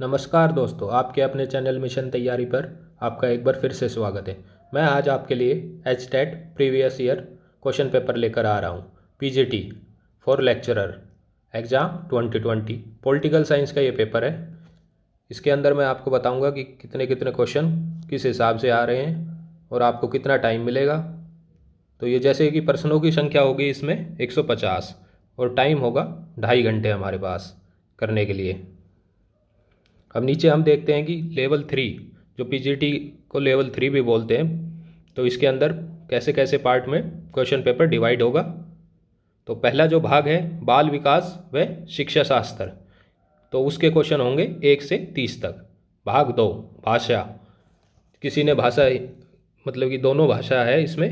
नमस्कार दोस्तों आपके अपने चैनल मिशन तैयारी पर आपका एक बार फिर से स्वागत है मैं आज आपके लिए H TET previous year question paper लेकर आ रहा हूँ PGT for lecturer exam 2020 political science का ये पेपर है इसके अंदर मैं आपको बताऊँगा कि कितने कितने क्वेश्चन किस हिसाब से आ रहे हैं और आपको कितना टाइम मिलेगा तो ये जैसे कि प्रश्नों की संख्या होगी इसमें 150 और टाइम होगा ढाई घंटे हमारे पास करने के लिए अब नीचे हम देखते हैं कि लेवल थ्री जो पीजीटी को लेवल थ्री भी बोलते हैं तो इसके अंदर कैसे कैसे पार्ट में क्वेश्चन पेपर डिवाइड होगा तो पहला जो भाग है बाल विकास व शिक्षा शास्त्र तो उसके क्वेश्चन होंगे एक से तीस तक भाग दो भाषा किसी ने भाषा मतलब कि दोनों भाषा है इसमें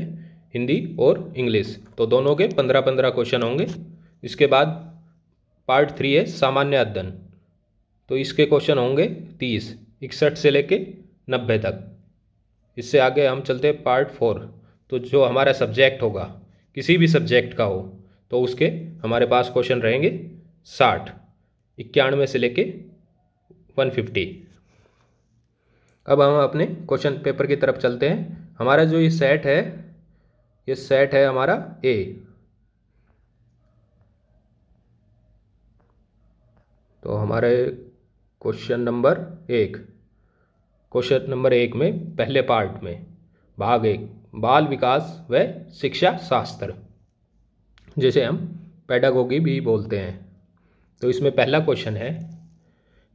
हिंदी और इंग्लिश तो दोनों के पंद्रह पंद्रह क्वेश्चन होंगे इसके बाद पार्ट थ्री है सामान्य अध्ययन तो इसके क्वेश्चन होंगे तीस इकसठ से लेके नब्बे तक इससे आगे हम चलते हैं पार्ट फोर तो जो हमारा सब्जेक्ट होगा किसी भी सब्जेक्ट का हो तो उसके हमारे पास क्वेश्चन रहेंगे साठ इक्यानवे से लेके वन फिफ्टी अब हम अपने क्वेश्चन पेपर की तरफ चलते हैं हमारा जो ये सेट है ये सेट है हमारा ए तो हमारे क्वेश्चन नंबर एक क्वेश्चन नंबर एक में पहले पार्ट में भाग एक बाल विकास व शिक्षा शास्त्र जिसे हम पैडागोगी भी बोलते हैं तो इसमें पहला क्वेश्चन है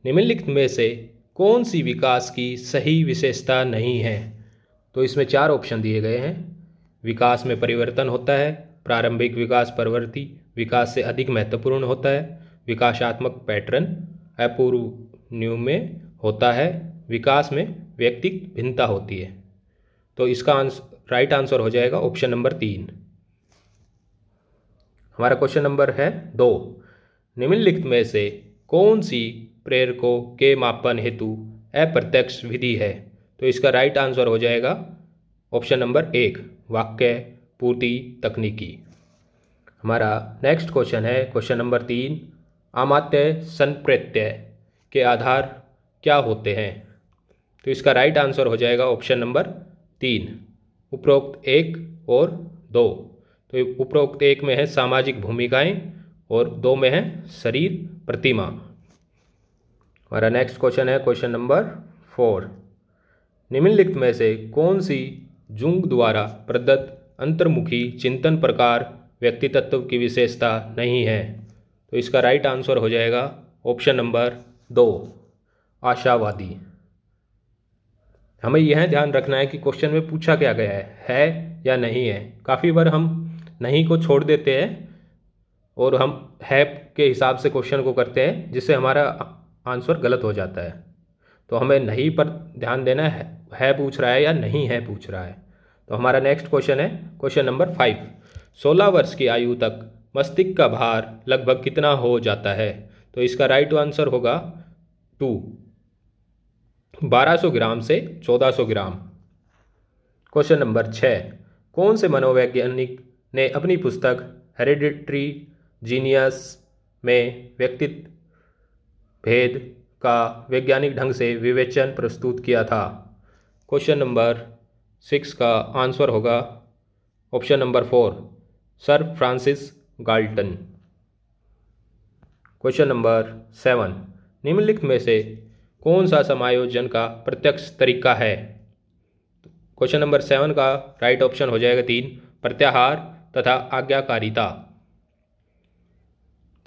निम्नलिखित में से कौन सी विकास की सही विशेषता नहीं है तो इसमें चार ऑप्शन दिए गए हैं विकास में परिवर्तन होता है प्रारंभिक विकास परवर्ती विकास से अधिक महत्वपूर्ण होता है विकासात्मक पैटर्न अपूर्व न्यू में होता है विकास में व्यक्तिक भिन्नता होती है तो इसका आंस राइट आंसर हो जाएगा ऑप्शन नंबर तीन हमारा क्वेश्चन नंबर है दो निम्नलिखित में से कौन सी प्रेरकों के मापन हेतु अप्रत्यक्ष विधि है तो इसका राइट आंसर हो जाएगा ऑप्शन नंबर एक वाक्य पूर्ति तकनीकी हमारा नेक्स्ट क्वेश्चन है क्वेश्चन नंबर तीन आमात्य संप्रत्यय के आधार क्या होते हैं तो इसका राइट आंसर हो जाएगा ऑप्शन नंबर तीन उपरोक्त एक और दो तो उपरोक्त एक में है सामाजिक भूमिकाएं और दो में है शरीर प्रतिमा हमारा नेक्स्ट क्वेश्चन है क्वेश्चन नंबर फोर निम्नलिखित में से कौन सी जुंग द्वारा प्रदत्त अंतर्मुखी चिंतन प्रकार व्यक्तित्व की विशेषता नहीं है तो इसका राइट आंसर हो जाएगा ऑप्शन नंबर दो आशावादी हमें यह ध्यान रखना है कि क्वेश्चन में पूछा क्या गया है है या नहीं है काफ़ी बार हम नहीं को छोड़ देते हैं और हम है के हिसाब से क्वेश्चन को करते हैं जिससे हमारा आंसर गलत हो जाता है तो हमें नहीं पर ध्यान देना है है पूछ रहा है या नहीं है पूछ रहा है तो हमारा नेक्स्ट क्वेश्चन है क्वेश्चन नंबर फाइव सोलह वर्ष की आयु तक मस्तिष्क का भार लगभग कितना हो जाता है तो इसका राइट आंसर होगा टू 1200 ग्राम से 1400 ग्राम क्वेश्चन नंबर छः कौन से मनोवैज्ञानिक ने अपनी पुस्तक हेरिडिट्री जीनियस में व्यक्तित्व भेद का वैज्ञानिक ढंग से विवेचन प्रस्तुत किया था क्वेश्चन नंबर सिक्स का आंसर होगा option number four sir Francis Galton question number seven निम्नलिखित में से कौन सा समायोजन का प्रत्यक्ष तरीका है क्वेश्चन नंबर सेवन का राइट ऑप्शन हो जाएगा तीन प्रत्याहार तथा आज्ञाकारिता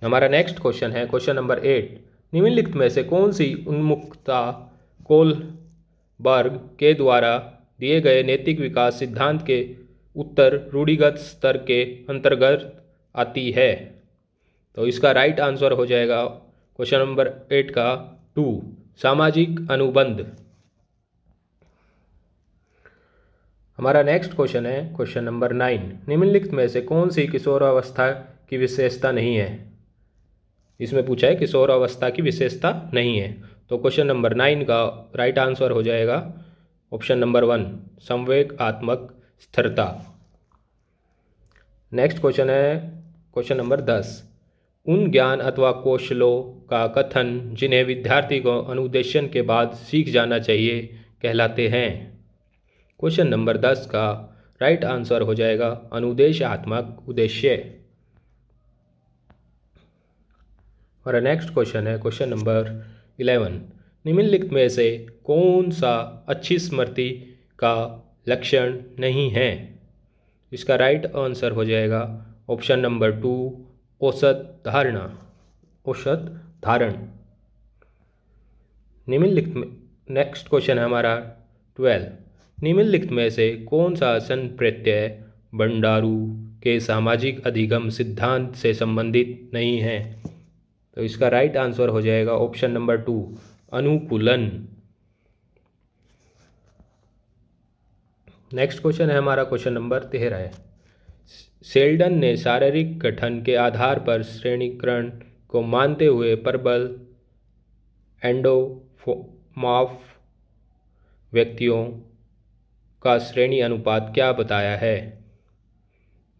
हमारा नेक्स्ट क्वेश्चन है क्वेश्चन नंबर एट निम्नलिखित में से कौन सी उन्मुखता कोलबर्ग के द्वारा दिए गए नैतिक विकास सिद्धांत के उत्तर रूढ़िगत स्तर के अंतर्गत आती है तो इसका राइट आंसर हो जाएगा क्वेश्चन नंबर एट का टू सामाजिक अनुबंध हमारा नेक्स्ट क्वेश्चन है क्वेश्चन नंबर नाइन निम्नलिखित में से कौन सी किशोरावस्था की विशेषता नहीं है इसमें पूछा है किशोरावस्था की विशेषता नहीं है तो क्वेश्चन नंबर नाइन का राइट आंसर हो जाएगा ऑप्शन नंबर वन संवेग आत्मक स्थिरता नेक्स्ट क्वेश्चन है क्वेश्चन नंबर दस उन ज्ञान अथवा कौशलों का कथन जिन्हें विद्यार्थी को अनुदेशन के बाद सीख जाना चाहिए कहलाते हैं क्वेश्चन नंबर दस का राइट आंसर हो जाएगा अनुदेशात्मक उद्देश्य और नेक्स्ट क्वेश्चन है क्वेश्चन नंबर इलेवन निम्नलिखित में से कौन सा अच्छी स्मृति का लक्षण नहीं है इसका राइट आंसर हो जाएगा ऑप्शन नंबर टू औसत धारणा औसत धारण निम्नलिखित में नेक्स्ट क्वेश्चन है हमारा ट्वेल्व निम्नलिखित में से कौन सा आसन प्रत्यय बंडारू के सामाजिक अधिगम सिद्धांत से संबंधित नहीं है तो इसका राइट आंसर हो जाएगा ऑप्शन नंबर टू अनुकूलन नेक्स्ट क्वेश्चन है हमारा क्वेश्चन नंबर तेरह है सेल्डन ने शारीरिक गठन के आधार पर श्रेणीकरण को मानते हुए प्रबल एंडोफोमाफ व्यक्तियों का श्रेणी अनुपात क्या बताया है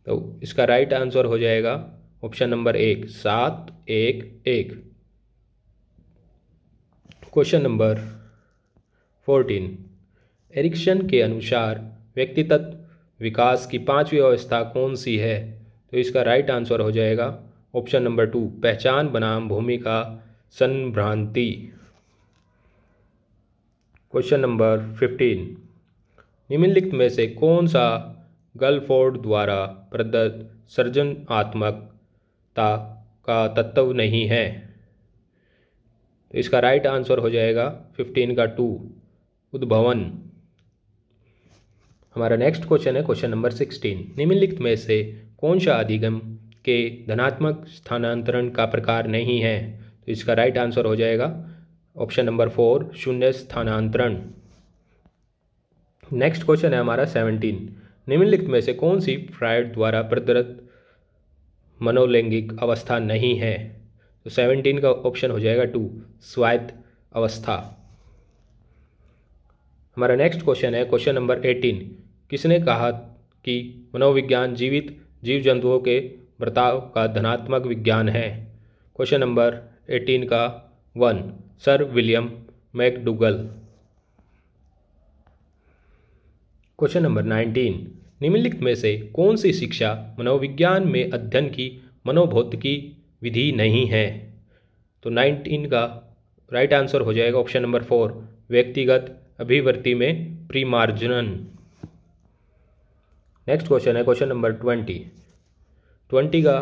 तो इसका राइट आंसर हो जाएगा ऑप्शन नंबर एक सात एक एक क्वेश्चन नंबर फोर्टीन एरिक्सन के अनुसार व्यक्ति तत्व विकास की पांचवी अवस्था कौन सी है तो इसका राइट आंसर हो जाएगा ऑप्शन नंबर टू पहचान बनाम भूमिका संभ्रांति क्वेश्चन नंबर फिफ्टीन निम्नलिखित में से कौन सा गलफोर्ड द्वारा प्रदत्त सृजनात्मकता का तत्व नहीं है तो इसका राइट आंसर हो जाएगा फिफ्टीन का टू उद्भवन हमारा नेक्स्ट क्वेश्चन है क्वेश्चन नंबर सिक्सटीन निम्नलिखित में से कौन सा अधिगम के धनात्मक स्थानांतरण का प्रकार नहीं है तो इसका राइट आंसर हो जाएगा ऑप्शन नंबर फोर शून्य स्थानांतरण नेक्स्ट क्वेश्चन है हमारा सेवनटीन निम्नलिखित में से कौन सी फ्रायड द्वारा प्रदरत मनोलैंगिक अवस्था नहीं है तो सेवनटीन का ऑप्शन हो जाएगा टू स्वायत्त अवस्था हमारा नेक्स्ट क्वेश्चन है क्वेश्चन नंबर एटीन किसने कहा कि मनोविज्ञान जीवित जीव जंतुओं के बर्ताव का धनात्मक विज्ञान है क्वेश्चन नंबर एटीन का one sir William McDougall question number nineteen निम्नलिखित में से कौन सी शिक्षा मनोविज्ञान में अध्ययन की मनोभौतिकी विधि नहीं है तो नाइनटीन का राइट आंसर हो जाएगा ऑप्शन नंबर फोर व्यक्तिगत अभिवृत्ति में प्रीमार्जनन नेक्स्ट क्वेश्चन है क्वेश्चन नंबर ट्वेंटी ट्वेंटी का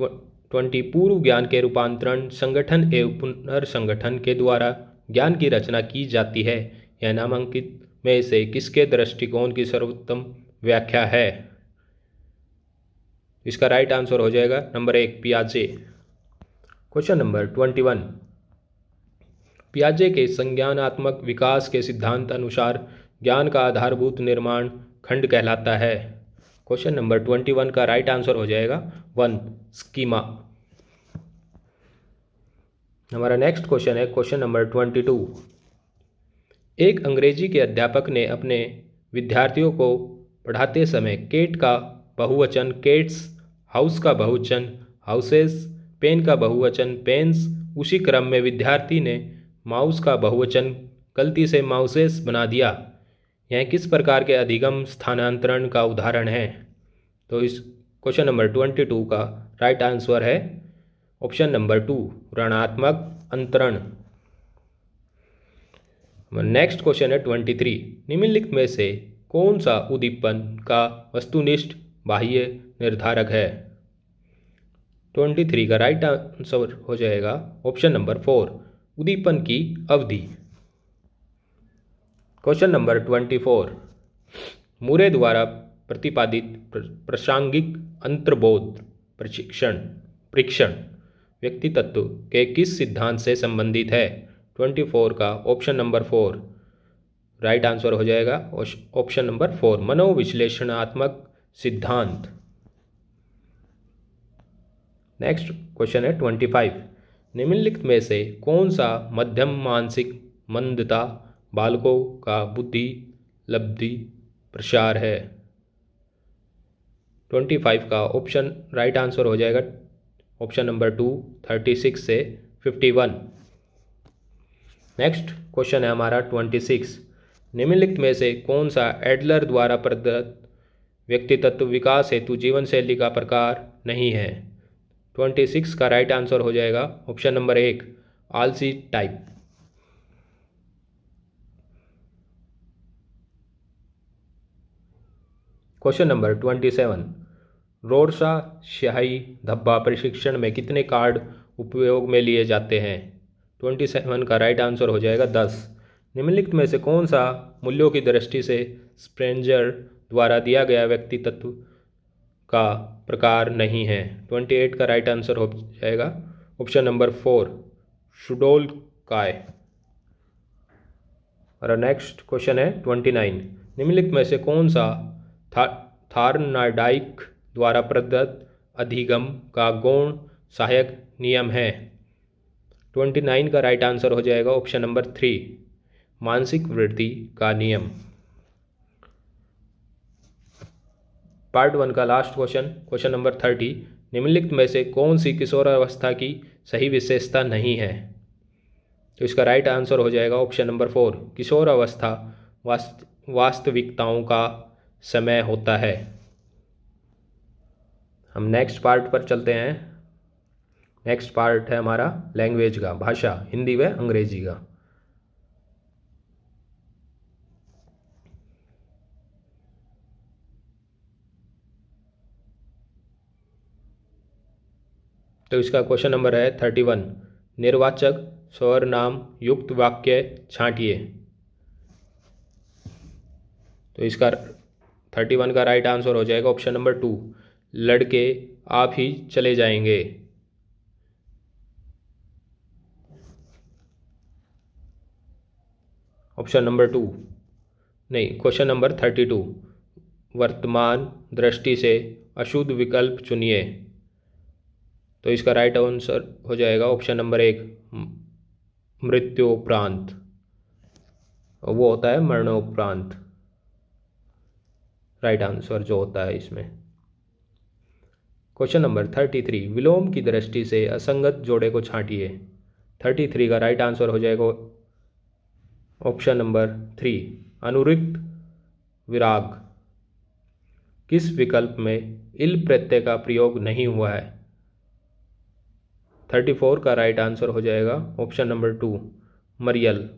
ट्वेंटी पूर्व ज्ञान के रूपांतरण संगठन एवं पुनर्संगठन के द्वारा ज्ञान की रचना की जाती है यह नामांकित में से किसके दृष्टिकोण की सर्वोत्तम व्याख्या है इसका राइट आंसर हो जाएगा नंबर एक पियाजे क्वेश्चन नंबर ट्वेंटी वन पियाजे के संज्ञानात्मक विकास के सिद्धांत अनुसार ज्ञान का आधारभूत निर्माण खंड कहलाता है क्वेश्चन नंबर ट्वेंटी वन का राइट आंसर हो जाएगा वन स्कीमा हमारा नेक्स्ट क्वेश्चन है क्वेश्चन नंबर ट्वेंटी टू एक अंग्रेजी के अध्यापक ने अपने विद्यार्थियों को पढ़ाते समय केट का बहुवचन केट्स हाउस का बहुवचन हाउसेस पेन का बहुवचन पेन्स उसी क्रम में विद्यार्थी ने माउस का बहुवचन गलती से माउसेस बना दिया यह किस प्रकार के अधिगम स्थानांतरण का उदाहरण है तो इस क्वेश्चन नंबर ट्वेंटी टू का राइट आंसर है ऑप्शन नंबर टू ऋणात्मक अंतरण नेक्स्ट क्वेश्चन है ट्वेंटी थ्री निम्नलिखित में से कौन सा उद्दीपन का वस्तुनिष्ठ बाह्य निर्धारक है ट्वेंटी थ्री का राइट आंसर हो जाएगा ऑप्शन नंबर फोर उद्दीपन की अवधि question number twenty four Murray द्वारा प्रतिपादित प्रासंगिक अंतर्बोध प्रशिक्षण परीक्षण व्यक्ति तत्व के किस सिद्धांत से संबंधित है ट्वेंटी फोर का option number four right answer हो जाएगा ऑप्शन नंबर फोर मनोविश्लेषणात्मक सिद्धांत नेक्स्ट क्वेश्चन है ट्वेंटी फाइव निम्नलिखित में से कौन सा मध्यम मानसिक मंदता बालकों का बुद्धि लब्धि प्रसार है ट्वेंटी फाइव का ऑप्शन राइट आंसर हो जाएगा option number two thirty six से फिफ्टी वन नेक्स्ट क्वेश्चन है हमारा ट्वेंटी सिक्स निम्नलिखित में से कौन सा एडलर द्वारा प्रदत्त तत्व विकास हेतु जीवन शैली का प्रकार नहीं है ट्वेंटी सिक्स का राइट आंसर हो जाएगा ऑप्शन नंबर एक आलसी type question number twenty seven Rorschach स्याही धब्बा प्रशिक्षण में कितने कार्ड उपयोग में लिए जाते हैं ट्वेंटी सेवन का राइट आंसर हो जाएगा दस निम्नलिखित में से कौन सा मूल्यों की दृष्टि से स्प्रेंजर द्वारा दिया गया व्यक्ति तत्व का प्रकार नहीं है ट्वेंटी एट का राइट आंसर हो जाएगा ऑप्शन नंबर फोर शुडोल काय और नेक्स्ट क्वेश्चन है ट्वेंटी नाइन निम्नलिखित में से कौन सा था थारनाडाइक द्वारा प्रदत्त अधिगम का गौण सहायक नियम है ट्वेंटी नाइन का राइट आंसर हो जाएगा ऑप्शन नंबर थ्री मानसिक वृद्धि का नियम पार्ट वन का last question question number thirty निम्नलिखित में से कौन सी किशोरावस्था की सही विशेषता नहीं है तो इसका राइट आंसर हो जाएगा ऑप्शन नंबर फोर किशोरावस्था वास्त वास्तविकताओं का समय होता है हम नेक्स्ट पार्ट पर चलते हैं नेक्स्ट पार्ट है हमारा लैंग्वेज का भाषा हिंदी व अंग्रेजी का तो इसका क्वेश्चन नंबर है थर्टी वन निर्वाचक स्वर नाम युक्त वाक्य छांटिए तो इसका थर्टी वन का राइट आंसर हो जाएगा ऑप्शन नंबर टू लड़के आप ही चले जाएंगे ऑप्शन नंबर टू नहीं क्वेश्चन नंबर थर्टी टू वर्तमान दृष्टि से अशुद्ध विकल्प चुनिए तो इसका राइट आंसर हो जाएगा ऑप्शन नंबर एक मृत्युपरांत वो होता है मरणोपरांत राइट आंसर जो होता है इसमें क्वेश्चन नंबर थर्टी थ्री विलोम की दृष्टि से असंगत जोड़े को छांटिए थर्टी थ्री का राइट आंसर हो जाएगा ऑप्शन नंबर थ्री अनुरिक्त विराग किस विकल्प में इल प्रत्यय का प्रयोग नहीं हुआ है थर्टी फोर का राइट आंसर हो जाएगा ऑप्शन नंबर टू मरियल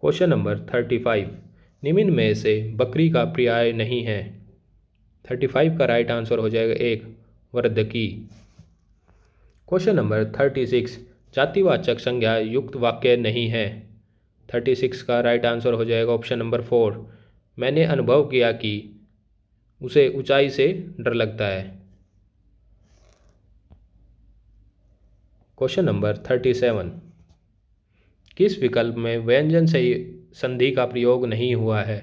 क्वेश्चन नंबर थर्टी फाइव निम्न में से बकरी का पर्याय नहीं है थर्टी फाइव का राइट आंसर हो जाएगा एक वर्धकी क्वेश्चन नंबर थर्टी सिक्स जातिवाचक संज्ञा युक्त वाक्य नहीं है थर्टी सिक्स का राइट आंसर हो जाएगा ऑप्शन नंबर फोर मैंने अनुभव किया कि उसे ऊंचाई से डर लगता है क्वेश्चन नंबर थर्टी सेवन किस विकल्प में व्यंजन सही संधि का प्रयोग नहीं हुआ है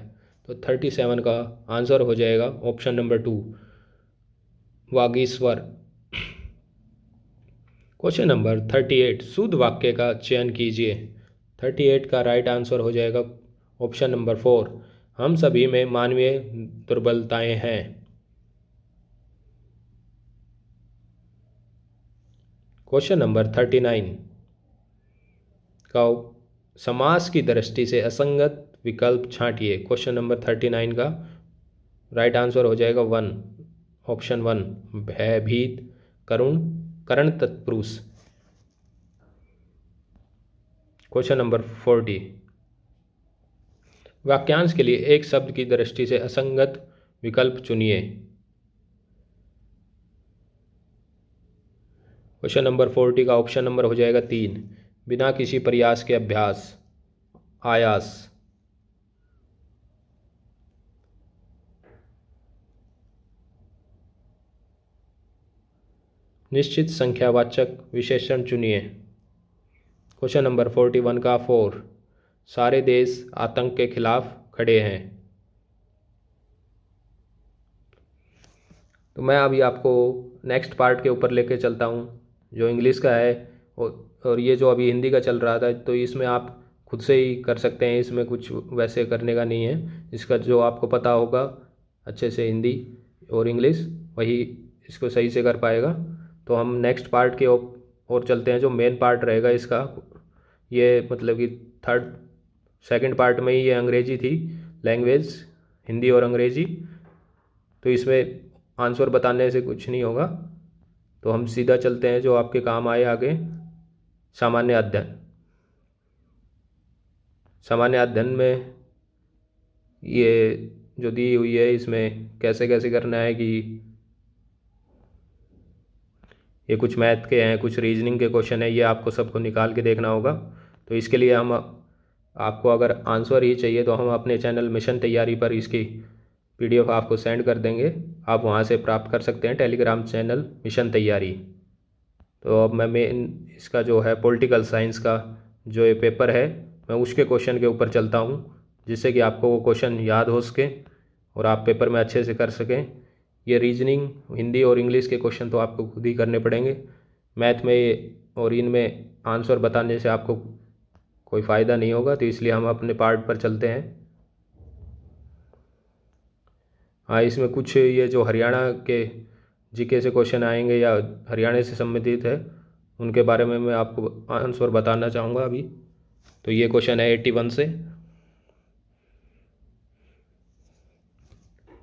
तो थर्टी सेवन का आंसर हो जाएगा ऑप्शन नंबर टू वागीश्वर क्वेश्चन नंबर थर्टी एट शुद्ध वाक्य का चयन कीजिए थर्टी एट का राइट आंसर हो जाएगा ऑप्शन नंबर फोर हम सभी में मानवीय दुर्बलताएं हैं क्वेश्चन नंबर थर्टी नाइन का समास की दृष्टि से असंगत विकल्प छांटिए क्वेश्चन नंबर थर्टी नाइन का राइट आंसर हो जाएगा वन ऑप्शन वन भयभीत करुण करण तत्पुरुष क्वेश्चन नंबर फोर्टी वाक्यांश के लिए एक शब्द की दृष्टि से असंगत विकल्प चुनिए क्वेश्चन नंबर फोर्टी का ऑप्शन नंबर हो जाएगा तीन बिना किसी प्रयास के अभ्यास आयास निश्चित संख्यावाचक विशेषण चुनिए क्वेश्चन नंबर फोर्टी वन का फोर सारे देश आतंक के खिलाफ खड़े हैं तो मैं अभी आपको नेक्स्ट पार्ट के ऊपर लेके चलता हूँ जो इंग्लिश का है और और ये जो अभी हिंदी का चल रहा था तो इसमें आप खुद से ही कर सकते हैं इसमें कुछ वैसे करने का नहीं है इसका जो आपको पता होगा अच्छे से हिंदी और इंग्लिश वही इसको सही से कर पाएगा तो हम नेक्स्ट पार्ट के और चलते हैं जो मेन पार्ट रहेगा इसका ये मतलब कि थर्ड सेकंड पार्ट में ही ये अंग्रेजी थी लैंग्वेज हिंदी और अंग्रेजी तो इसमें आंसर बताने से कुछ नहीं होगा तो हम सीधा चलते हैं जो आपके काम आए आगे सामान्य अध्ययन सामान्य अध्ययन में ये जो दी हुई है इसमें कैसे कैसे करना है कि ये कुछ मैथ के हैं कुछ रीजनिंग के क्वेश्चन है ये आपको सबको निकाल के देखना होगा तो इसके लिए हम आपको अगर आंसर ही चाहिए तो हम अपने चैनल मिशन तैयारी पर इसकी पीडीएफ आपको सेंड कर देंगे आप वहाँ से प्राप्त कर सकते हैं टेलीग्राम चैनल मिशन तैयारी तो अब मैं मेन इसका जो है पॉलिटिकल साइंस का जो ये पेपर है मैं उसके क्वेश्चन के ऊपर चलता हूँ जिससे कि आपको वो क्वेश्चन याद हो सके और आप पेपर में अच्छे से कर सकें ये रीजनिंग हिंदी और इंग्लिश के क्वेश्चन तो आपको खुद ही करने पड़ेंगे मैथ में और इनमें आंसर बताने से आपको कोई फ़ायदा नहीं होगा तो इसलिए हम अपने पार्ट पर चलते हैं हाँ इसमें कुछ ये जो हरियाणा के जीके से क्वेश्चन आएंगे या हरियाणा से संबंधित है उनके बारे में मैं आपको आंसर बताना चाहूँगा अभी तो ये क्वेश्चन है एट्टी वन से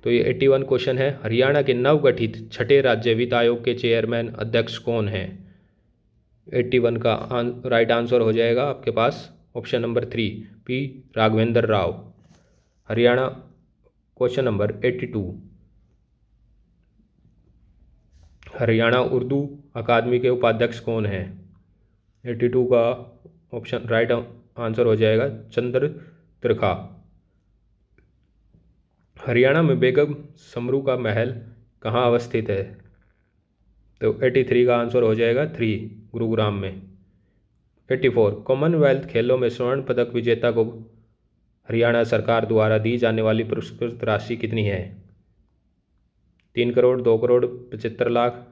तो ये एट्टी वन क्वेश्चन है हरियाणा के नवगठित छठे राज्य वित्त आयोग के चेयरमैन अध्यक्ष कौन हैं एट्टी वन का आन, राइट आंसर हो जाएगा आपके पास option number three P Raghavendra Rao Haryana question number eighty two Haryana Urdu अकादमी के उपाध्यक्ष कौन हैं एट्टी टू का ऑप्शन राइट आंसर हो जाएगा चंद्र त्रिखा हरियाणा में बेगम समरू का महल कहाँ अवस्थित है तो 83 का आंसर हो जाएगा थ्री गुरुग्राम में 84 कॉमनवेल्थ खेलों में स्वर्ण पदक विजेता को हरियाणा सरकार द्वारा दी जाने वाली पुरस्कृत राशि कितनी है तीन करोड़ दो करोड़ पचहत्तर लाख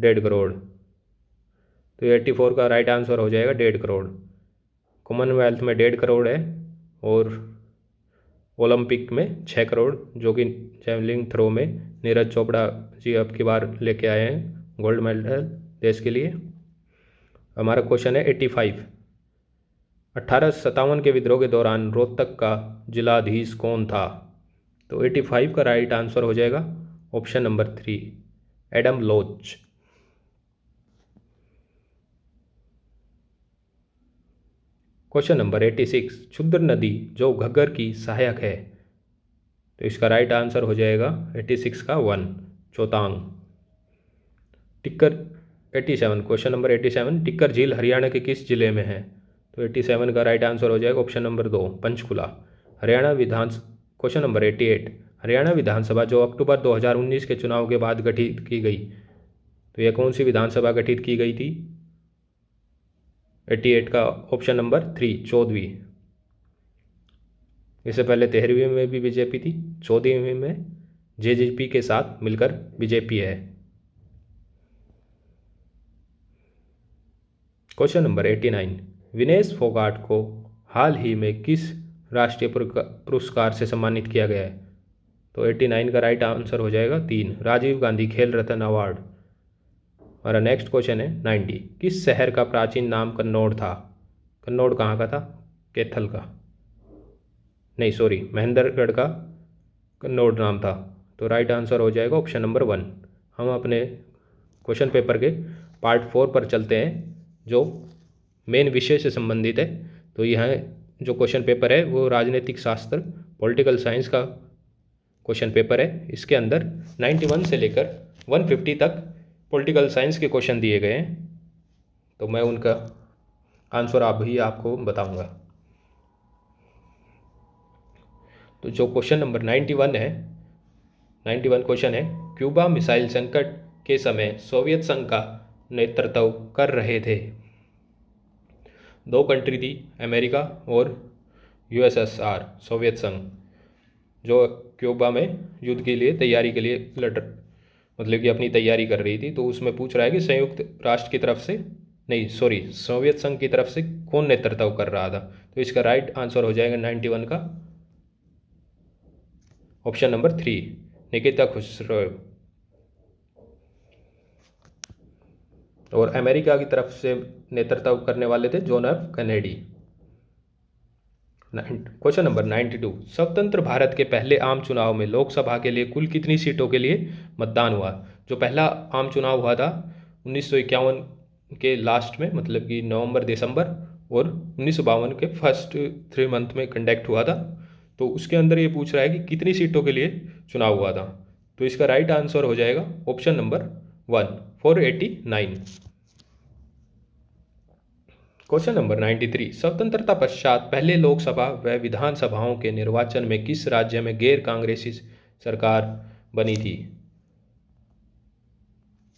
डेढ़ करोड़ तो एट्टी फोर का राइट आंसर हो जाएगा डेढ़ करोड़ कॉमनवेल्थ में डेढ़ करोड़ है और ओलंपिक में छः करोड़ जो कि जैवलिंग थ्रो में नीरज चोपड़ा जी अब की बार लेके आए हैं गोल्ड मेडल देश के लिए हमारा क्वेश्चन है एट्टी फाइव अट्ठारह सत्तावन के विद्रोह के दौरान रोहतक का जिलाधीश कौन था तो एट्टी फाइव का राइट आंसर हो जाएगा option number three Adam Loch question number eighty six क्षुद्र नदी जो घग्गर की सहायक है तो इसका राइट आंसर हो जाएगा एट्टी सिक्स का one Chautang Tikkar eighty seven question number eighty seven Tikkar झील हरियाणा के किस जिले में है तो एट्टी सेवन का राइट आंसर हो जाएगा ऑप्शन नंबर दो पंचकुला हरियाणा विधानस question number eighty eight Haryana विधानसभा जो अक्टूबर 2019 के चुनाव के बाद गठित की गई तो यह कौन सी विधानसभा गठित की गई थी 88 का ऑप्शन नंबर थ्री चौदहवीं इससे पहले तेरहवीं में भी बीजेपी थी चौदहवीं में जे के साथ मिलकर बीजेपी है क्वेश्चन नंबर 89 विनेश फोगाट को हाल ही में किस राष्ट्रीय पुरस्कार से सम्मानित किया गया है तो एट्टी नाइन का राइट आंसर हो जाएगा तीन राजीव गांधी खेल रत्न अवार्ड हमारा नेक्स्ट क्वेश्चन है नाइन्टी किस शहर का प्राचीन नाम कन्नौड़ था कन्नौड़ कहाँ का था कैथल का नहीं सॉरी महेंद्रगढ़ का कन्नौड़ नाम था तो राइट आंसर हो जाएगा ऑप्शन नंबर वन हम अपने क्वेश्चन पेपर के पार्ट फोर पर चलते हैं जो मेन विषय से संबंधित है तो यह जो क्वेश्चन पेपर है वो राजनीतिक शास्त्र पॉलिटिकल साइंस का क्वेश्चन पेपर है इसके अंदर 91 से लेकर 150 तक पॉलिटिकल साइंस के क्वेश्चन दिए गए हैं तो मैं उनका आंसर आप ही आपको बताऊंगा तो जो क्वेश्चन नंबर 91 है 91 क्वेश्चन है क्यूबा मिसाइल संकट के समय सोवियत संघ का नेतृत्व कर रहे थे दो कंट्री थी अमेरिका और यूएसएसआर सोवियत संघ जो क्यूबा में युद्ध के लिए तैयारी के लिए लड़ मतलब कि अपनी तैयारी कर रही थी तो उसमें पूछ रहा है कि संयुक्त राष्ट्र की तरफ से नहीं सॉरी सोवियत संघ की तरफ से कौन नेतृत्व कर रहा था तो इसका राइट आंसर हो जाएगा नाइन्टी वन का ऑप्शन नंबर थ्री निकिता खुसरो और अमेरिका की तरफ से नेतृत्व करने वाले थे John F Kennedy question number ninety two स्वतंत्र भारत के पहले आम चुनाव में लोकसभा के लिए कुल कितनी सीटों के लिए मतदान हुआ जो पहला आम चुनाव हुआ था उन्नीस के लास्ट में मतलब कि नवंबर दिसंबर और उन्नीस के फर्स्ट थ्री मंथ में कंडक्ट हुआ था तो उसके अंदर ये पूछ रहा है कि कितनी सीटों के लिए चुनाव हुआ था तो इसका राइट आंसर हो जाएगा option number one four eighty nine question number 93 स्वतंत्रता पश्चात पहले लोकसभा व विधानसभाओं के निर्वाचन में किस राज्य में गैर कांग्रेसी सरकार बनी थी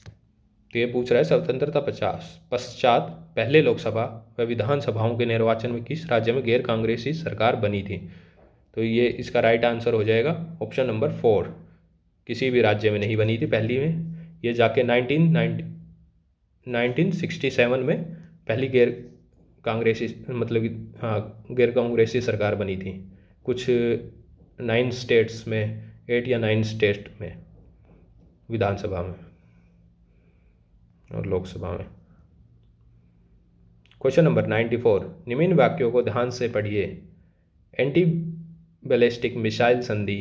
तो ये पूछ रहा है स्वतंत्रता पचास पश्चात पहले लोकसभा व विधानसभाओं के निर्वाचन में किस राज्य में गैर कांग्रेसी सरकार बनी थी तो ये इसका राइट आंसर हो जाएगा ऑप्शन नंबर फोर किसी भी राज्य में नहीं बनी थी पहली में ये जाके नाइनटीन नाइनटीन सिक्सटी सेवन में पहली गैर कांग्रेसी मतलब कि हाँ गैर कांग्रेसी सरकार बनी थी कुछ नाइन स्टेट्स में एट या नाइन स्टेट में विधानसभा में और लोकसभा में क्वेश्चन नंबर नाइन्टी फोर निम्न वाक्यों को ध्यान से पढ़िए एंटी बैलिस्टिक मिसाइल संधि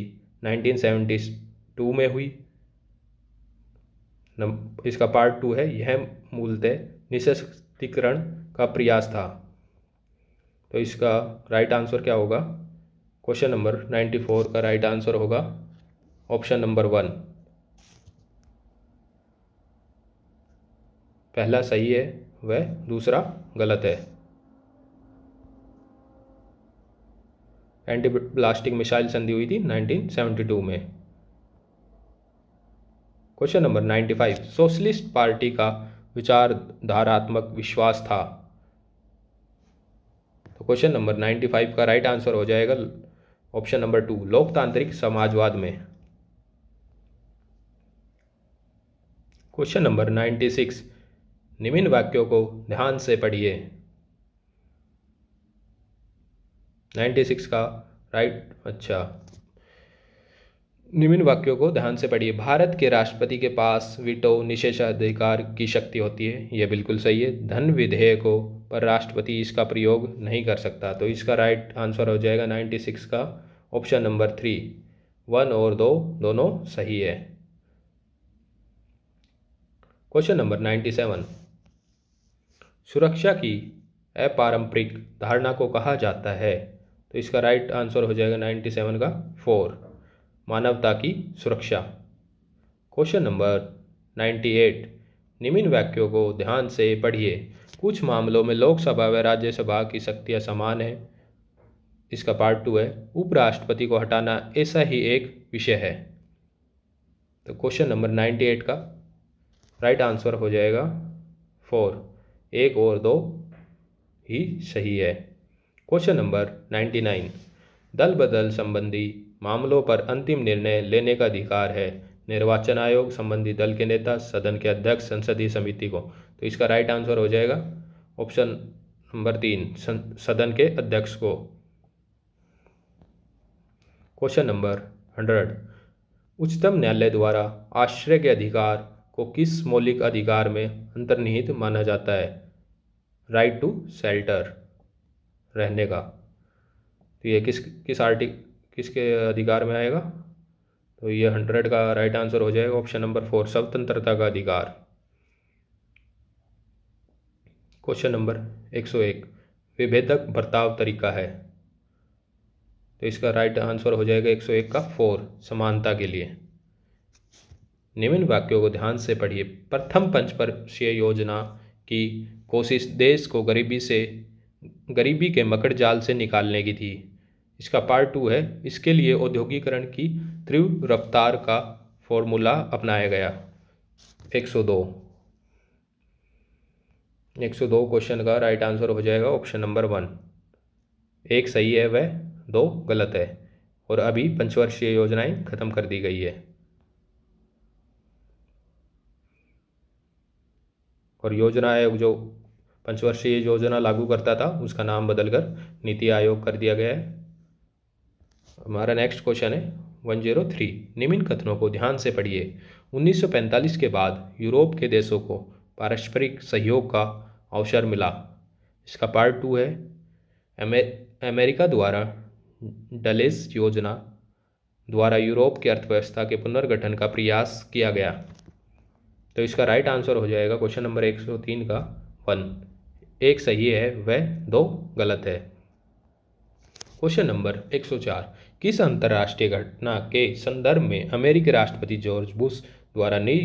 1972 में हुई इसका पार्ट टू है यह मूलतः निशक्तिकरण का प्रयास था तो इसका राइट आंसर क्या होगा क्वेश्चन नंबर नाइन्टी फोर का राइट आंसर होगा ऑप्शन नंबर वन पहला सही है वह दूसरा गलत है एंटी प्लास्टिक मिसाइल संधि हुई थी 1972 में क्वेश्चन नंबर 95 सोशलिस्ट पार्टी का विचारधारात्मक विश्वास था क्वेश्चन नंबर नाइन्टी फाइव का राइट आंसर हो जाएगा ऑप्शन नंबर टू लोकतांत्रिक समाजवाद में क्वेश्चन नंबर नाइन्टी सिक्स निम्न वाक्यों को ध्यान से पढ़िए नाइन्टी सिक्स का राइट अच्छा निम्न वाक्यों को ध्यान से पढ़िए भारत के राष्ट्रपति के पास विटो निशेषाधिकार की शक्ति होती है यह बिल्कुल सही है धन विधेयक हो पर राष्ट्रपति इसका प्रयोग नहीं कर सकता तो इसका राइट आंसर हो जाएगा नाइन्टी सिक्स का ऑप्शन नंबर थ्री वन और दो दोनों सही है क्वेश्चन नंबर नाइन्टी सेवन सुरक्षा की अपारंपरिक धारणा को कहा जाता है तो इसका राइट आंसर हो जाएगा नाइन्टी सेवन का फोर मानवता की सुरक्षा क्वेश्चन नंबर 98 निम्न वाक्यों को ध्यान से पढ़िए कुछ मामलों में लोकसभा व राज्यसभा की शक्तियाँ समान हैं इसका पार्ट टू है उपराष्ट्रपति को हटाना ऐसा ही एक विषय है तो क्वेश्चन नंबर नाइन्टी एट का राइट आंसर हो जाएगा फोर एक और दो ही सही है क्वेश्चन नंबर नाइन्टी नाइन दल बदल संबंधी मामलों पर अंतिम निर्णय लेने का अधिकार है निर्वाचन आयोग संबंधी दल के नेता सदन के अध्यक्ष संसदीय समिति को तो इसका राइट आंसर हो जाएगा ऑप्शन नंबर तीन सदन के अध्यक्ष को क्वेश्चन नंबर हंड्रेड उच्चतम न्यायालय द्वारा आश्रय के अधिकार को किस मौलिक अधिकार में अंतर्निहित माना जाता है राइट टू शेल्टर रहने का तो ये किस किस आर्टिक किसके अधिकार में आएगा तो ये हंड्रेड का राइट आंसर हो जाएगा ऑप्शन नंबर फोर स्वतंत्रता का अधिकार क्वेश्चन नंबर एक सौ एक विभेदक बर्ताव तरीका है तो इसका राइट आंसर हो जाएगा एक सौ एक का फोर समानता के लिए निम्न वाक्यों को ध्यान से पढ़िए प्रथम पंचपर्षीय योजना की कोशिश देश को गरीबी से गरीबी के मकड़ जाल से निकालने की थी इसका पार्ट टू है इसके लिए औद्योगिकरण की तीव्र रफ्तार का फॉर्मूला अपनाया गया 102 102 क्वेश्चन का राइट आंसर हो जाएगा ऑप्शन नंबर वन एक सही है वह दो गलत है और अभी पंचवर्षीय योजनाएं खत्म कर दी गई है और योजना आयोग जो पंचवर्षीय योजना लागू करता था उसका नाम बदलकर नीति आयोग कर दिया गया है हमारा नेक्स्ट क्वेश्चन है वन जीरो थ्री निम्न कथनों को ध्यान से पढ़िए 1945 के बाद यूरोप के देशों को पारस्परिक सहयोग का अवसर मिला इसका पार्ट टू है अमे, अमेरिका द्वारा डलेस योजना द्वारा यूरोप की अर्थव्यवस्था के पुनर्गठन का प्रयास किया गया तो इसका राइट आंसर हो जाएगा क्वेश्चन नंबर 103 का वन एक सही है वह दो गलत है क्वेश्चन नंबर 104 किस अंतर्राष्ट्रीय घटना के संदर्भ में अमेरिकी राष्ट्रपति जॉर्ज बुश द्वारा नई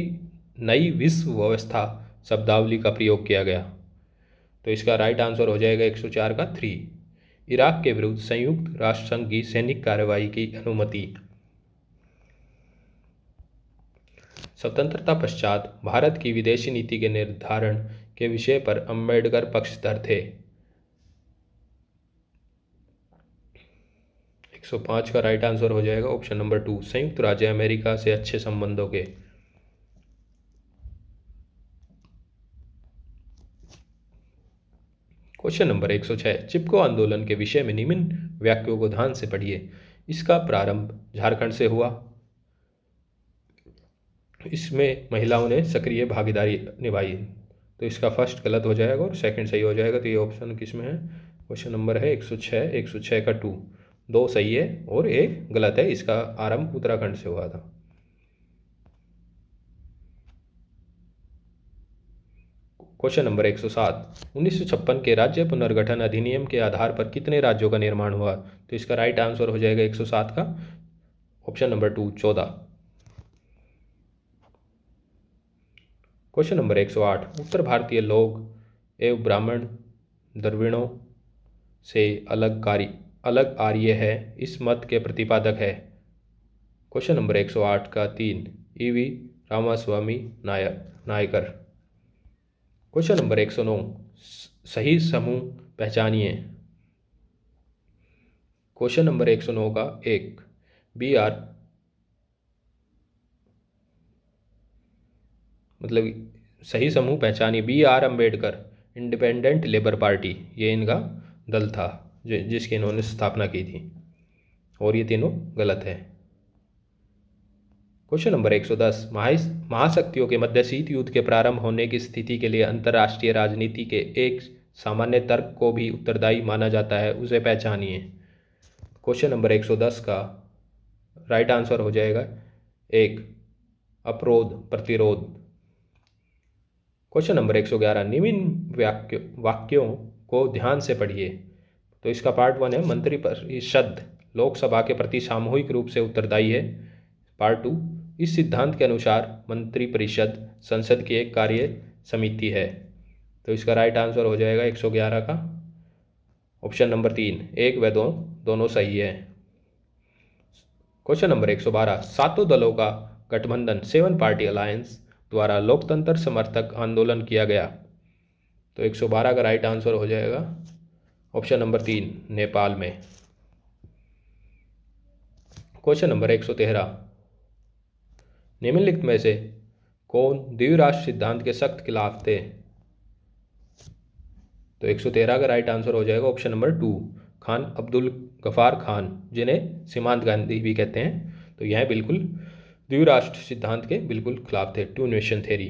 नई विश्व व्यवस्था शब्दावली का प्रयोग किया गया तो इसका राइट आंसर हो जाएगा 104 का थ्री इराक के विरुद्ध संयुक्त राष्ट्र संघ की सैनिक कार्रवाई की अनुमति स्वतंत्रता पश्चात भारत की विदेशी नीति के निर्धारण के विषय पर अम्बेडकर पक्षधर थे 105 का राइट आंसर हो जाएगा ऑप्शन नंबर टू संयुक्त राज्य अमेरिका से अच्छे संबंधों के क्वेश्चन नंबर 106 चिपको आंदोलन के विषय में निम्न वाक्यों को ध्यान से पढ़िए इसका प्रारंभ झारखंड से हुआ इसमें महिलाओं ने सक्रिय भागीदारी निभाई तो इसका फर्स्ट गलत हो जाएगा और सेकंड सही हो जाएगा तो ये ऑप्शन किसमें है क्वेश्चन नंबर है 106 106 का टू दो सही है और एक गलत है इसका आरंभ उत्तराखंड से हुआ था क्वेश्चन नंबर 107 1956 के राज्य पुनर्गठन अधिनियम के आधार पर कितने राज्यों का निर्माण हुआ तो इसका राइट आंसर हो जाएगा 107 का ऑप्शन नंबर टू चौदह क्वेश्चन नंबर 108 उत्तर भारतीय लोग एवं ब्राह्मण द्रविणों से अलग कार्य अलग आर्य है इस मत के प्रतिपादक है क्वेश्चन नंबर 108 का तीन E V Ramaswamy Nair Naicker question number 109 सही समूह पहचानिए क्वेश्चन नंबर 109 का एक बी आर मतलब सही समूह पहचानिए B R Ambedkar independent labour party ये इनका दल था जिसकी इन्होंने स्थापना की थी और ये तीनों गलत है क्वेश्चन नंबर 110 महाशक्तियों के मध्य शीत युद्ध के प्रारंभ होने की स्थिति के लिए अंतर्राष्ट्रीय राजनीति के एक सामान्य तर्क को भी उत्तरदायी माना जाता है उसे पहचानिए क्वेश्चन नंबर 110 का राइट आंसर हो जाएगा एक अपरोध प्रतिरोध क्वेश्चन नंबर 111 निम्न वाक्यों को ध्यान से पढ़िए तो इसका पार्ट वन है मंत्री परिषद लोकसभा के प्रति सामूहिक रूप से उत्तरदायी है पार्ट टू इस सिद्धांत के अनुसार मंत्री परिषद संसद की एक कार्य समिति है तो इसका राइट आंसर हो जाएगा 111 का ऑप्शन नंबर तीन एक व दो दोनों सही है क्वेश्चन नंबर 112 सातों दलों का गठबंधन सेवन पार्टी अलायंस द्वारा लोकतंत्र समर्थक आंदोलन किया गया तो 112 का राइट आंसर हो जाएगा ऑप्शन नंबर तीन नेपाल में क्वेश्चन नंबर एक सौ तेरह निम्नलिखित में से कौन द्विराष्ट्र सिद्धांत के सख्त खिलाफ थे तो 113 का राइट आंसर हो जाएगा option number two Khan Abdul Gaffar Khan जिन्हें सीमांत गांधी भी कहते हैं तो यह बिल्कुल द्विराष्ट्र सिद्धांत के बिल्कुल खिलाफ थे two nation theory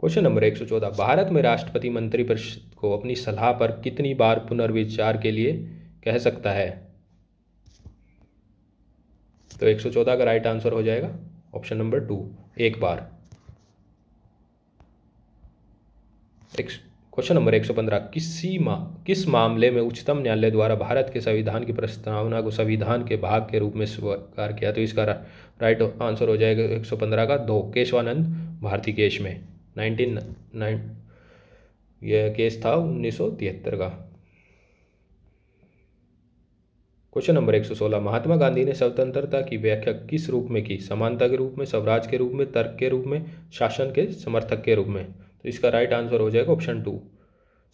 question number 114 भारत में राष्ट्रपति परिषद को अपनी सलाह पर कितनी बार पुनर्विचार के लिए कह सकता है तो 114 का राइट आंसर हो जाएगा ऑप्शन नंबर टू एक बार क्वेश्चन नंबर 115 किसी मा किस मामले में उच्चतम न्यायालय द्वारा भारत के संविधान की प्रस्तावना को संविधान के भाग के रूप में स्वीकार किया तो इसका राइट आंसर हो जाएगा 115 का दो केशवानंद भारती केश में नाइनटीन यह केस था तिहत्तर का क्वेश्चन नंबर 116 महात्मा गांधी ने स्वतंत्रता की व्याख्या किस रूप में की समानता के रूप में स्वराज के रूप में तर्क के रूप में शासन के समर्थक के रूप में तो इसका राइट आंसर हो जाएगा ऑप्शन टू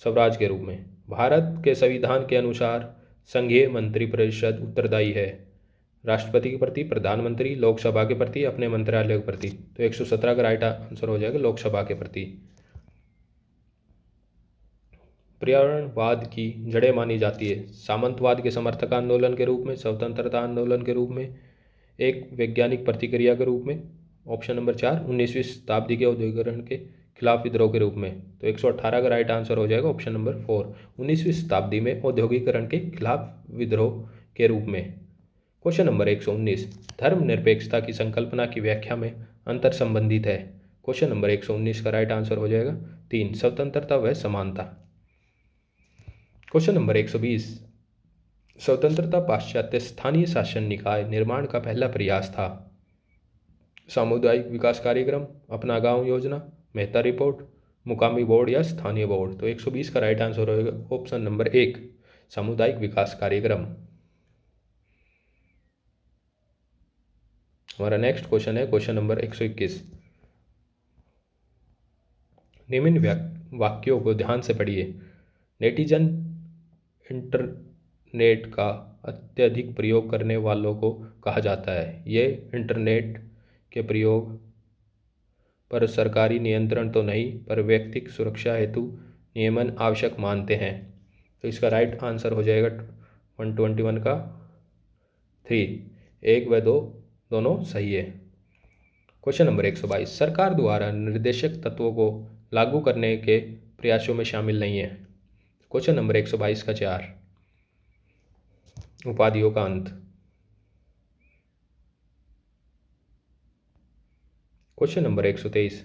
स्वराज के रूप में भारत के संविधान के अनुसार संघीय मंत्री परिषद उत्तरदायी है राष्ट्रपति के प्रति प्रधानमंत्री लोकसभा के प्रति अपने मंत्रालय के प्रति तो 117 का राइट आंसर हो जाएगा लोकसभा के प्रति पर्यावरणवाद की जड़ें मानी जाती है सामंतवाद के समर्थक आंदोलन के रूप में स्वतंत्रता आंदोलन के रूप में एक वैज्ञानिक प्रतिक्रिया के रूप में ऑप्शन नंबर चार उन्नीसवीं शताब्दी के औद्योगिकरण के खिलाफ विद्रोह के रूप में तो 118 का राइट आंसर हो जाएगा ऑप्शन नंबर फोर उन्नीसवीं शताब्दी में औद्योगिकरण के खिलाफ विद्रोह के रूप में क्वेश्चन नंबर उन्नीस धर्मनिरपेक्षता की संकल्पना की व्याख्या में अंतर संबंधित है क्वेश्चन नंबर उन्नीस का राइट आंसर हो जाएगा तीन स्वतंत्रता व समानता क्वेश्चन नंबर 120 स्वतंत्रता पाश्चात्य स्थानीय शासन निकाय निर्माण का पहला प्रयास था सामुदायिक विकास कार्यक्रम अपना गांव योजना मेहता रिपोर्ट मुकामी बोर्ड या स्थानीय बोर्ड तो 120 का राइट आंसर होगा ऑप्शन नंबर एक सामुदायिक विकास कार्यक्रम हमारा नेक्स्ट क्वेश्चन है क्वेश्चन नंबर 121 निम्न वाक्यों को ध्यान से पढ़िए नेटिजन इंटरनेट का अत्यधिक प्रयोग करने वालों को कहा जाता है ये इंटरनेट के प्रयोग पर सरकारी नियंत्रण तो नहीं पर व्यक्तिक सुरक्षा हेतु नियमन आवश्यक मानते हैं तो इसका राइट आंसर हो जाएगा वन ट्वेंटी वन का थ्री एक व दो दोनों सही है क्वेश्चन नंबर एक सौ बाईस सरकार द्वारा निर्देशक तत्वों को लागू करने के प्रयासों में शामिल नहीं है क्वेश्चन नंबर एक सौ बाईस का चार उपाधियों का अंत क्वेश्चन नंबर एक सौ तेईस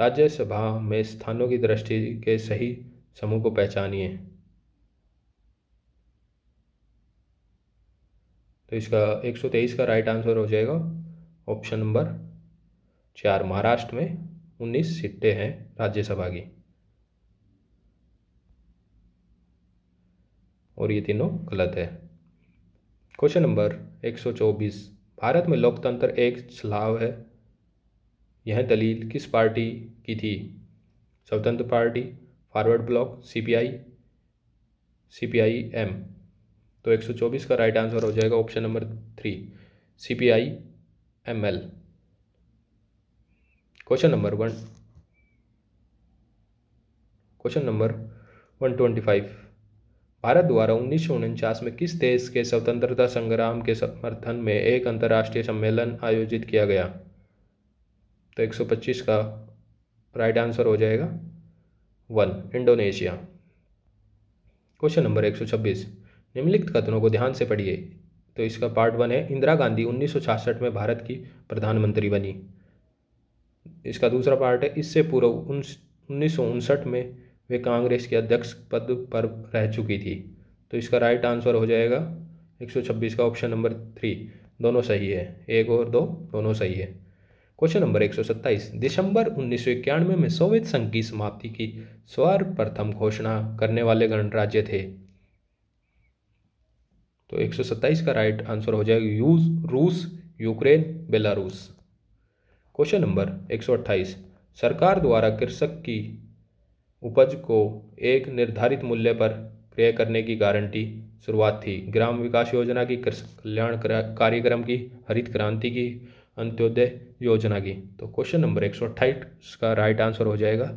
राज्यसभा में स्थानों की दृष्टि के सही समूह को पहचानिए तो इसका तेईस का राइट आंसर हो जाएगा ऑप्शन नंबर चार महाराष्ट्र में उन्नीस सीटें हैं राज्यसभा की और ये तीनों गलत है क्वेश्चन नंबर 124 भारत में लोकतंत्र एक छलाव है यह दलील किस पार्टी की थी Swatantra party forward bloc CPI M तो 124 का राइट आंसर हो जाएगा option number three CPI ML question number one question number one twenty five Bharat द्वारा उन्नीस में किस देश के स्वतंत्रता संग्राम के समर्थन में एक अंतर्राष्ट्रीय सम्मेलन आयोजित किया गया तो 125 का राइट आंसर हो जाएगा वन इंडोनेशिया क्वेश्चन नंबर 126 निम्नलिखित कथनों को ध्यान से पढ़िए तो इसका पार्ट वन है इंदिरा गांधी उन्नीस में भारत की प्रधानमंत्री बनी इसका दूसरा पार्ट है इससे पूर्व उन्नीस में वे कांग्रेस के अध्यक्ष पद पर रह चुकी थी तो इसका राइट आंसर हो जाएगा 126 का ऑप्शन नंबर थ्री दोनों सही है एक और दो दोनों सही है क्वेश्चन नंबर 127 दिसंबर उन्नीस में सोवियत संघ की समाप्ति की सर्वप्रथम घोषणा करने वाले गणराज्य थे तो 127 का राइट आंसर हो जाएगा यूज रूस यूक्रेन बेलारूस क्वेश्चन नंबर 128 सरकार द्वारा कृषक की उपज को एक निर्धारित मूल्य पर क्रय करने की गारंटी शुरुआत थी ग्राम विकास योजना की कृषक कल्याण कार्यक्रम की हरित क्रांति की अंत्योदय योजना की तो क्वेश्चन नंबर एक सौ अट्ठाईस का राइट आंसर हो जाएगा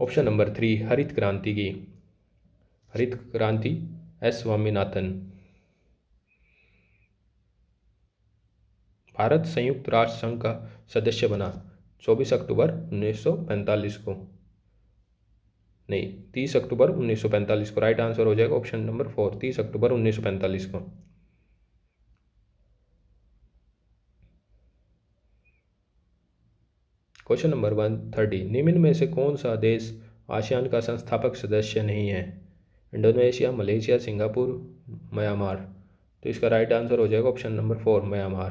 ऑप्शन नंबर थ्री हरित क्रांति की हरित क्रांति एस स्वामीनाथन भारत संयुक्त राष्ट्र संघ का सदस्य बना 24 अक्टूबर 1945 को नहीं तीस अक्टूबर उन्नीस को राइट आंसर हो जाएगा ऑप्शन नंबर फोर तीस अक्टूबर उन्नीस को क्वेश्चन नंबर वन थर्टी निम्न में से कौन सा देश आसियान का संस्थापक सदस्य नहीं है इंडोनेशिया मलेशिया सिंगापुर म्यांमार तो इसका राइट आंसर हो जाएगा option number four Myanmar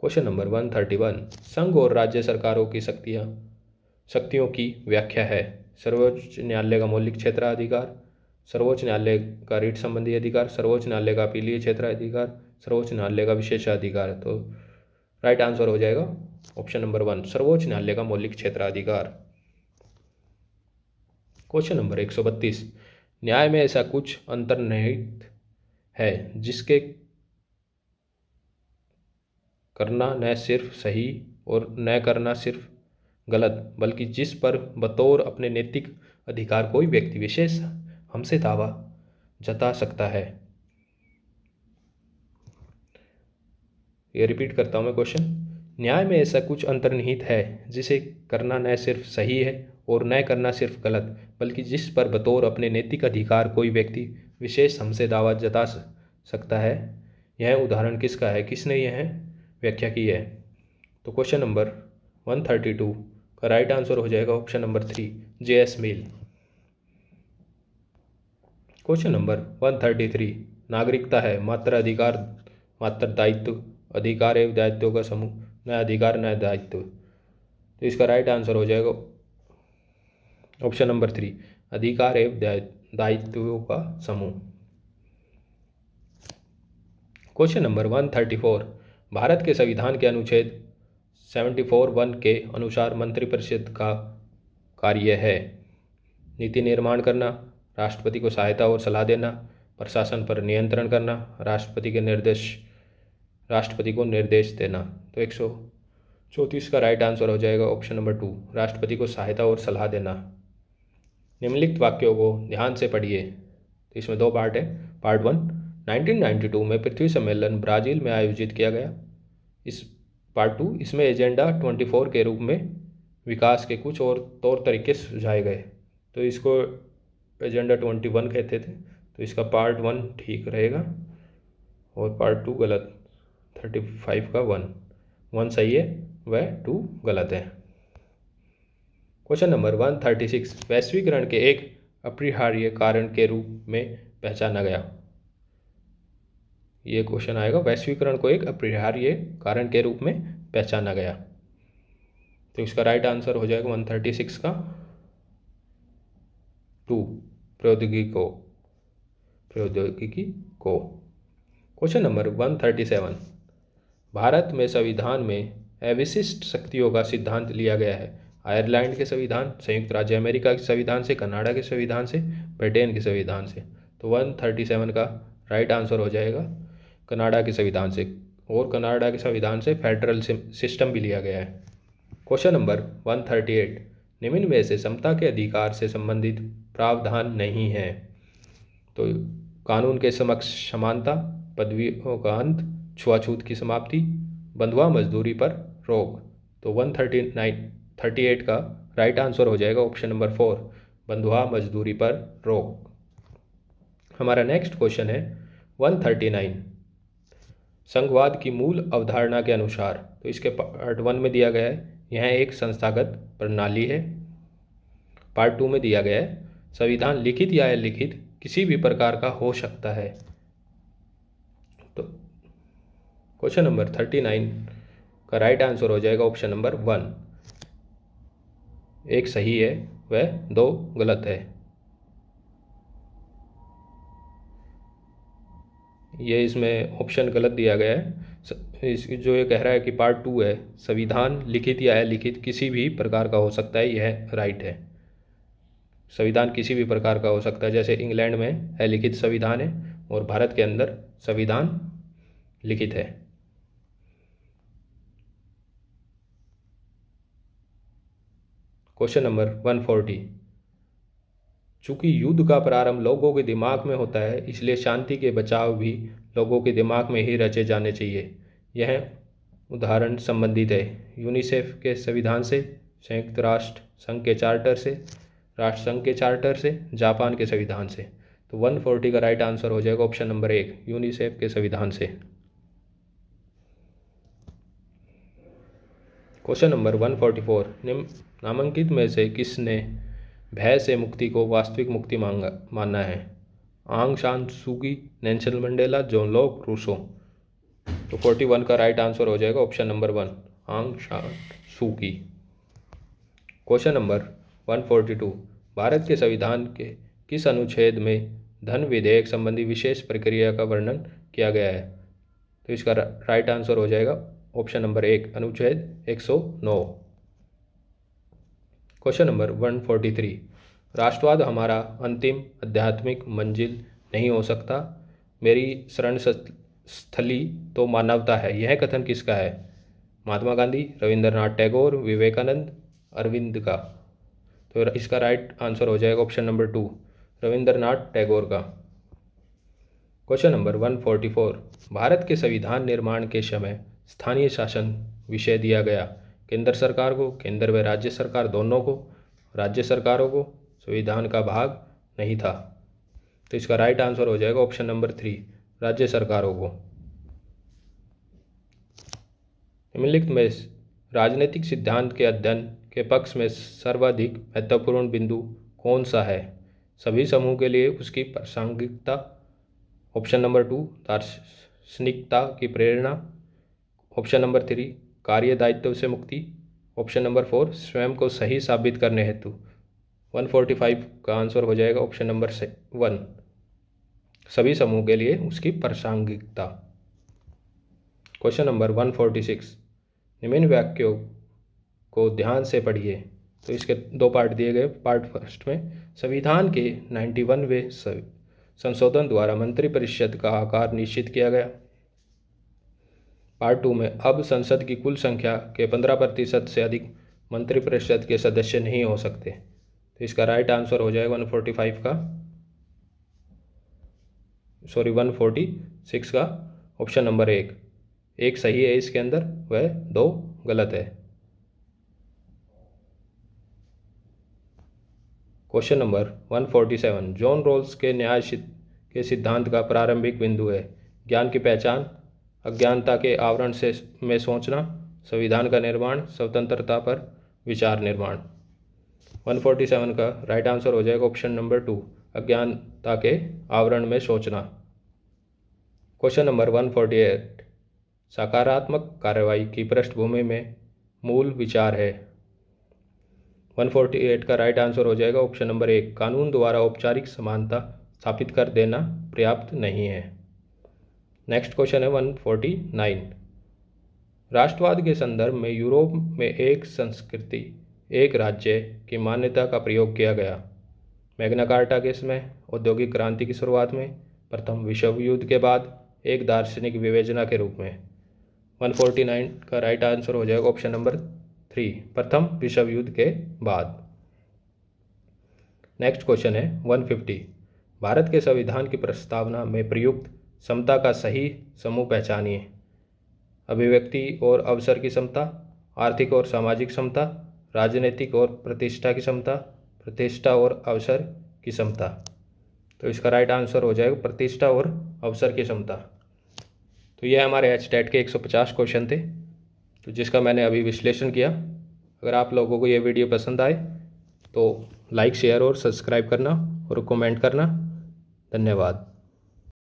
question number one thirty one संघ और राज्य सरकारों की शक्तियाँ शक्तियों की व्याख्या है सर्वोच्च न्यायालय का मौलिक क्षेत्र अधिकार सर्वोच्च न्यायालय का रीट संबंधी अधिकार सर्वोच्च न्यायालय का अपीलीय क्षेत्र अधिकार सर्वोच्च न्यायालय का विशेषाधिकार तो राइट आंसर हो जाएगा ऑप्शन नंबर वन सर्वोच्च न्यायालय का मौलिक क्षेत्राधिकार क्वेश्चन नंबर एक सौ बत्तीस न्याय में ऐसा कुछ अंतर्निहित है जिसके करना न सिर्फ सही और न करना सिर्फ गलत बल्कि जिस पर बतौर अपने नैतिक अधिकार कोई व्यक्ति विशेष हमसे दावा जता सकता है ये रिपीट करता हूँ मैं क्वेश्चन न्याय में ऐसा कुछ अंतर्निहित है जिसे करना न सिर्फ सही है और न करना सिर्फ गलत बल्कि जिस पर बतौर अपने नैतिक अधिकार कोई व्यक्ति विशेष हमसे दावा जता सकता है यह उदाहरण किसका है किसने यह व्याख्या की है तो question number one thirty two right answer हो जाएगा option number three J S Mill question number one thirty three नागरिकता है मात्र अधिकार मात्र दायित्व अधिकार एवं दायित्व का समूह नया अधिकार न दायित्व तो इसका राइट आंसर हो जाएगा ऑप्शन नंबर थ्री अधिकार एवं दायित्वों का समूह question number one thirty four Bharat के संविधान के अनुच्छेद सेवेंटी फोर वन के अनुसार मंत्रिपरिषद का कार्य है नीति निर्माण करना राष्ट्रपति को सहायता और सलाह देना प्रशासन पर नियंत्रण करना राष्ट्रपति के निर्देश राष्ट्रपति को निर्देश देना तो एक सौ चौंतीस का राइट आंसर हो जाएगा ऑप्शन नंबर टू राष्ट्रपति को सहायता और सलाह देना निम्नलिखित वाक्यों को ध्यान से पढ़िए तो इसमें दो पार्ट है पार्ट वन 1992 में पृथ्वी सम्मेलन ब्राज़ील में आयोजित किया गया इस पार्ट टू इसमें एजेंडा ट्वेंटी फोर के रूप में विकास के कुछ और तौर तरीके सुझाए गए तो इसको एजेंडा ट्वेंटी वन कहते थे तो इसका पार्ट वन ठीक रहेगा और पार्ट टू गलत थर्टी फाइव का वन वन सही है वह टू गलत है question number one thirty six वैश्वीकरण के एक अपरिहार्य कारण के रूप में पहचाना गया ये क्वेश्चन आएगा वैश्वीकरण को एक अपरिहार्य कारण के रूप में पहचाना गया तो इसका राइट आंसर हो जाएगा वन थर्टी सिक्स का टू प्रौद्योगिकी को प्रौद्योगिकी को question number one thirty seven Bharat में संविधान में अविशिष्ट शक्तियों का सिद्धांत लिया गया है आयरलैंड के संविधान संयुक्त राज्य अमेरिका के संविधान से कनाडा के संविधान से ब्रिटेन के संविधान से तो वन थर्टी सेवन का राइट आंसर हो जाएगा कनाडा के संविधान से और कनाडा के संविधान से फेडरल सिस्टम भी लिया गया है क्वेश्चन नंबर 138 निम्न में से समता के अधिकार से संबंधित प्रावधान नहीं है तो कानून के समक्ष समानता पदवियों का अंत छुआछूत की समाप्ति बंधुआ मजदूरी पर रोक तो 139 38 का राइट आंसर हो जाएगा ऑप्शन नंबर फोर बंधुआ मजदूरी पर रोक हमारा नेक्स्ट क्वेश्चन है 139 संघवाद की मूल अवधारणा के अनुसार तो इसके पार्ट वन में दिया गया है यह एक संस्थागत प्रणाली है पार्ट टू में दिया गया है संविधान लिखित या अलिखित किसी भी प्रकार का हो सकता है तो क्वेश्चन नंबर थर्टी नाइन का राइट आंसर हो जाएगा ऑप्शन नंबर वन एक सही है वह दो गलत है ये इसमें ऑप्शन गलत दिया गया है इस जो ये कह रहा है कि पार्ट टू है संविधान लिखित या अलिखित किसी भी प्रकार का हो सकता है यह राइट है संविधान किसी भी प्रकार का हो सकता है जैसे इंग्लैंड में अलिखित संविधान है और भारत के अंदर संविधान लिखित है क्वेश्चन नंबर वन फोर्टी चूँकि युद्ध का प्रारंभ लोगों के दिमाग में होता है इसलिए शांति के बचाव भी लोगों के दिमाग में ही रचे जाने चाहिए यह उदाहरण संबंधित है यूनिसेफ के संविधान से संयुक्त राष्ट्र संघ के चार्टर से राष्ट्र संघ के चार्टर से जापान के संविधान से तो 140 का राइट आंसर हो जाएगा ऑप्शन नंबर एक यूनिसेफ के संविधान से क्वेश्चन नंबर 144 निम्न नामांकित में से किसने भय से मुक्ति को वास्तविक मुक्ति मांगा मानना है Aung San Suu Kyi Nelson Mandela John Locke Rousseau तो फोर्टी वन का राइट आंसर हो जाएगा option number one Aung San Suu Kyi question number one forty two Bharat के संविधान के किस अनुच्छेद में धन विधेयक संबंधी विशेष प्रक्रिया का वर्णन किया गया है तो इसका राइट आंसर हो जाएगा ऑप्शन नंबर एक अनुच्छेद एक सौ नौ क्वेश्चन नंबर 143 राष्ट्रवाद हमारा अंतिम आध्यात्मिक मंजिल नहीं हो सकता मेरी शरण स्थली तो मानवता है यह कथन किसका है महात्मा गांधी रविंद्रनाथ टैगोर विवेकानंद अरविंद का तो इसका राइट आंसर हो जाएगा option number two Rabindranath Tagore का क्वेश्चन नंबर 144 भारत के संविधान निर्माण के समय स्थानीय शासन विषय दिया गया केंद्र सरकार को केंद्र व राज्य सरकार दोनों को राज्य सरकारों को संविधान का भाग नहीं था तो इसका राइट आंसर हो जाएगा ऑप्शन नंबर थ्री राज्य सरकारों को निम्नलिखित में राजनीतिक सिद्धांत के अध्ययन के पक्ष में सर्वाधिक महत्वपूर्ण बिंदु कौन सा है सभी समूह के लिए उसकी प्रासंगिकता ऑप्शन नंबर टू दार्शनिकता की प्रेरणा ऑप्शन नंबर थ्री कार्य दायित्व से मुक्ति ऑप्शन नंबर फोर स्वयं को सही साबित करने हेतु 145 का आंसर हो जाएगा ऑप्शन नंबर से वन सभी समूह के लिए उसकी प्रासंगिकता क्वेश्चन नंबर 146 निम्न वाक्यों को ध्यान से पढ़िए तो इसके दो पार्ट दिए गए पार्ट फर्स्ट में संविधान के 91वें संशोधन द्वारा मंत्रिपरिषद का आकार निश्चित किया गया पार्ट टू में अब संसद की कुल संख्या के पंद्रह प्रतिशत से अधिक मंत्रिपरिषद के सदस्य नहीं हो सकते तो इसका राइट आंसर हो जाएगा वन फोर्टी फाइव का सॉरी वन फोर्टी सिक्स का ऑप्शन नंबर एक एक सही है इसके अंदर वह दो गलत है question number one forty seven John Rawls के न्याय के सिद्धांत का प्रारंभिक बिंदु है ज्ञान की पहचान अज्ञानता के आवरण से में सोचना संविधान का निर्माण स्वतंत्रता पर विचार निर्माण 147 का राइट आंसर हो जाएगा ऑप्शन नंबर टू अज्ञानता के आवरण में सोचना क्वेश्चन नंबर 148 सकारात्मक कार्रवाई की पृष्ठभूमि में मूल विचार है 148 का राइट आंसर हो जाएगा ऑप्शन नंबर एक कानून द्वारा औपचारिक समानता स्थापित कर देना पर्याप्त नहीं है नेक्स्ट क्वेश्चन है वन फोर्टी नाइन राष्ट्रवाद के संदर्भ में यूरोप में एक संस्कृति एक राज्य की मान्यता का प्रयोग किया गया मैग्ना कार्टा के में औद्योगिक क्रांति की शुरुआत में प्रथम विश्व युद्ध के बाद एक दार्शनिक विवेचना के रूप में 149 का राइट आंसर हो जाएगा ऑप्शन नंबर थ्री प्रथम विश्व युद्ध के बाद नेक्स्ट क्वेश्चन है 150 भारत के संविधान की प्रस्तावना में प्रयुक्त समता का सही समूह पहचानिए अभिव्यक्ति और अवसर की समता आर्थिक और सामाजिक समता राजनीतिक और प्रतिष्ठा की समता प्रतिष्ठा और अवसर की समता तो इसका राइट आंसर हो जाएगा प्रतिष्ठा और अवसर की समता तो यह हमारे एच टेट के 150 क्वेश्चन थे तो जिसका मैंने अभी विश्लेषण किया अगर आप लोगों को यह वीडियो पसंद आए तो लाइक शेयर और सब्सक्राइब करना और कमेंट करना धन्यवाद